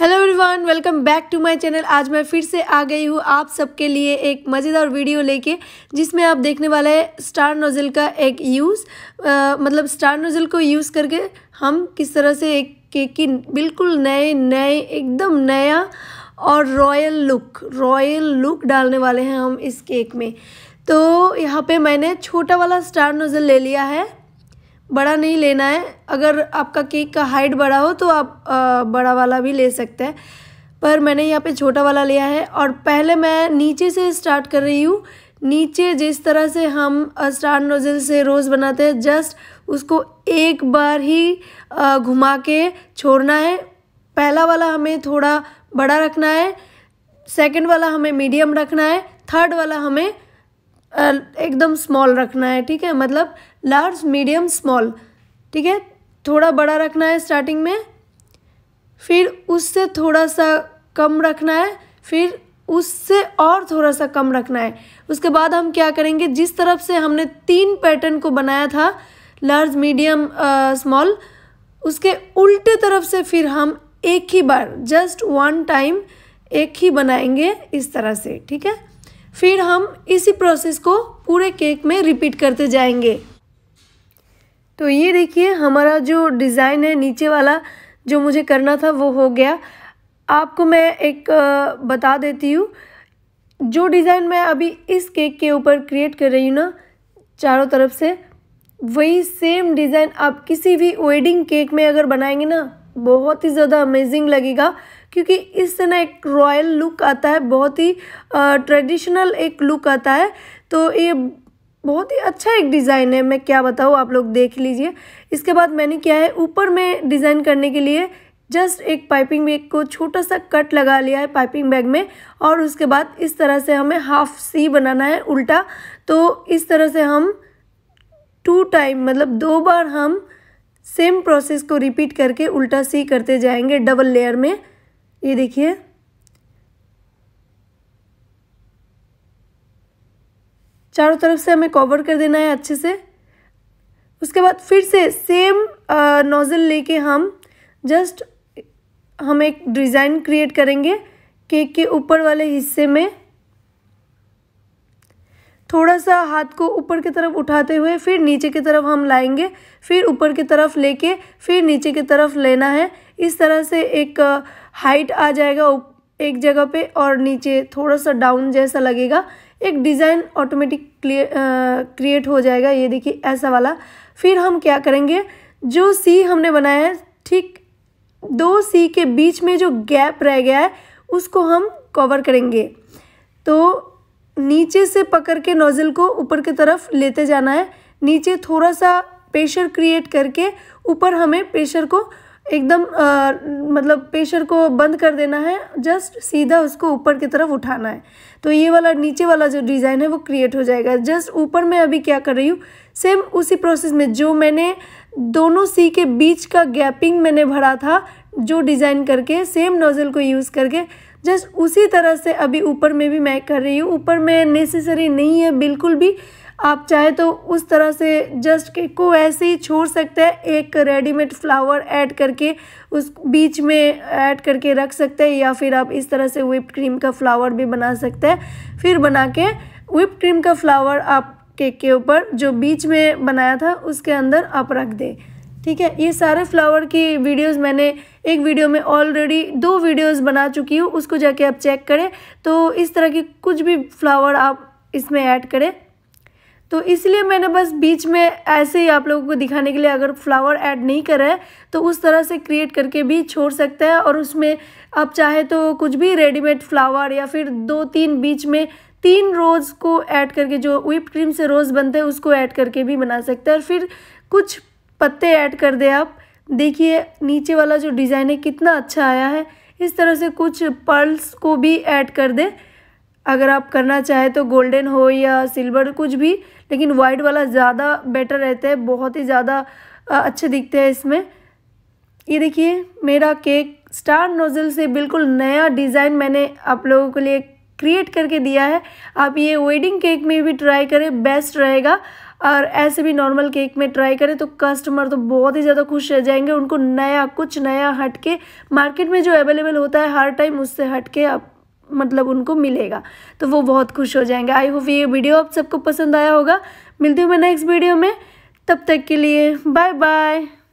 hello everyone welcome back to my channel आज मैं फिर से आ गई हूँ आप सबके लिए एक मज़ेदार वीडियो लेके जिसमें आप देखने वाले हैं स्टार नोज़ल का एक यूज़ मतलब स्टार नोज़ल को यूज़ करके हम किस तरह से एक केक की बिल्कुल नए नए एकदम नया और रॉयल लुक रॉयल लुक डालने वाले हैं हम इस केक में तो यहाँ पर मैंने छोटा वाला स्टार नोज़ल ले लिया है बड़ा नहीं लेना है अगर आपका केक का हाइट बड़ा हो तो आप आ, बड़ा वाला भी ले सकते हैं पर मैंने यहाँ पे छोटा वाला लिया है और पहले मैं नीचे से स्टार्ट कर रही हूँ नीचे जिस तरह से हम स्टार नोजल से रोज़ बनाते हैं जस्ट उसको एक बार ही घुमा के छोड़ना है पहला वाला हमें थोड़ा बड़ा रखना है सेकंड वाला हमें मीडियम रखना है थर्ड वाला हमें एकदम स्मॉल रखना है ठीक है मतलब लार्ज मीडियम स्मॉल ठीक है थोड़ा बड़ा रखना है स्टार्टिंग में फिर उससे थोड़ा सा कम रखना है फिर उससे और थोड़ा सा कम रखना है उसके बाद हम क्या करेंगे जिस तरफ से हमने तीन पैटर्न को बनाया था लार्ज मीडियम स्मॉल उसके उल्टे तरफ से फिर हम एक ही बार जस्ट वन टाइम एक ही बनाएंगे इस तरह से ठीक है फिर हम इसी प्रोसेस को पूरे केक में रिपीट करते जाएंगे तो ये देखिए हमारा जो डिज़ाइन है नीचे वाला जो मुझे करना था वो हो गया आपको मैं एक बता देती हूँ जो डिज़ाइन मैं अभी इस केक के ऊपर क्रिएट कर रही हूँ ना चारों तरफ से वही सेम डिज़ाइन आप किसी भी वेडिंग केक में अगर बनाएंगे ना बहुत ही ज़्यादा अमेजिंग लगेगा क्योंकि इससे ना एक रॉयल लुक आता है बहुत ही ट्रेडिशनल एक लुक आता है तो ये बहुत ही अच्छा एक डिज़ाइन है मैं क्या बताऊँ आप लोग देख लीजिए इसके बाद मैंने क्या है ऊपर में डिज़ाइन करने के लिए जस्ट एक पाइपिंग बैग को छोटा सा कट लगा लिया है पाइपिंग बैग में और उसके बाद इस तरह से हमें हाफ सी बनाना है उल्टा तो इस तरह से हम टू टाइम मतलब दो बार हम सेम प्रोसेस को रिपीट करके उल्टा सी करते जाएंगे डबल लेयर में ये देखिए चारों तरफ से हमें कवर कर देना है अच्छे से उसके बाद फिर से सेम नोज़ल लेके हम जस्ट हम एक डिज़ाइन क्रिएट करेंगे केक के ऊपर वाले हिस्से में थोड़ा सा हाथ को ऊपर की तरफ उठाते हुए फिर नीचे की तरफ हम लाएंगे फिर ऊपर की तरफ लेके फिर नीचे की तरफ लेना है इस तरह से एक हाइट आ जाएगा एक जगह पे और नीचे थोड़ा सा डाउन जैसा लगेगा एक डिज़ाइन ऑटोमेटिक क्रिएट हो जाएगा ये देखिए ऐसा वाला फिर हम क्या करेंगे जो सी हमने बनाया है ठीक दो सी के बीच में जो गैप रह गया है उसको हम कवर करेंगे तो नीचे से पकड़ के नोज़ल को ऊपर की तरफ लेते जाना है नीचे थोड़ा सा प्रेशर क्रिएट करके ऊपर हमें प्रेशर को एकदम आ, मतलब प्रेशर को बंद कर देना है जस्ट सीधा उसको ऊपर की तरफ उठाना है तो ये वाला नीचे वाला जो डिज़ाइन है वो क्रिएट हो जाएगा जस्ट ऊपर मैं अभी क्या कर रही हूँ सेम उसी प्रोसेस में जो मैंने दोनों सी के बीच का गैपिंग मैंने भरा था जो डिज़ाइन करके सेम नोज़ल को यूज़ करके जस्ट उसी तरह से अभी ऊपर में भी मैं कर रही हूँ ऊपर में नेसेसरी नहीं है बिल्कुल भी आप चाहे तो उस तरह से जस्ट केक को ऐसे ही छोड़ सकते हैं एक रेडीमेड फ्लावर ऐड करके उस बीच में ऐड करके रख सकते हैं या फिर आप इस तरह से विप क्रीम का फ्लावर भी बना सकते हैं फिर बना के विप क्रीम का फ्लावर आप केक के ऊपर जो बीच में बनाया था उसके अंदर आप रख दें ठीक है ये सारे फ्लावर की वीडियोस मैंने एक वीडियो में ऑलरेडी दो वीडियोस बना चुकी हूँ उसको जाके आप चेक करें तो इस तरह की कुछ भी फ्लावर आप इसमें ऐड करें तो इसलिए मैंने बस बीच में ऐसे ही आप लोगों को दिखाने के लिए अगर फ्लावर ऐड नहीं करा है तो उस तरह से क्रिएट करके भी छोड़ सकता है और उसमें आप चाहे तो कुछ भी रेडीमेड फ्लावर या फिर दो तीन बीच में तीन रोज़ को ऐड करके जो विप क्रीम से रोज़ बनते हैं उसको ऐड करके भी बना सकते हैं और फिर कुछ पत्ते ऐड कर दें आप देखिए नीचे वाला जो डिज़ाइन है कितना अच्छा आया है इस तरह से कुछ पर्ल्स को भी ऐड कर दें अगर आप करना चाहें तो गोल्डन हो या सिल्वर कुछ भी लेकिन वाइट वाला ज़्यादा बेटर रहता है बहुत ही ज़्यादा अच्छे दिखते हैं इसमें ये देखिए मेरा केक स्टार नोज़ल से बिल्कुल नया डिज़ाइन मैंने आप लोगों के लिए क्रिएट करके दिया है आप ये वेडिंग केक में भी ट्राई करें बेस्ट रहेगा और ऐसे भी नॉर्मल केक में ट्राई करें तो कस्टमर तो बहुत ही ज़्यादा खुश रह जाएंगे उनको नया कुछ नया हट के मार्केट में जो अवेलेबल होता है हर टाइम उससे हट के आप मतलब उनको मिलेगा तो वो बहुत खुश हो जाएंगे आई होप ये वीडियो आप सबको पसंद आया होगा मिलती हूँ मैं नेक्स्ट वीडियो में तब तक के लिए बाय बाय